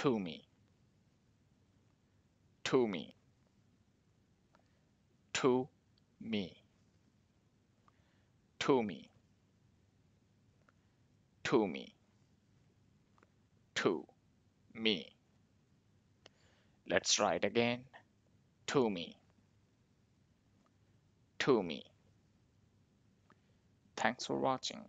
to me, to me, to me, to me, to me, to me. Let's try it again. To me, to me. Thanks for watching.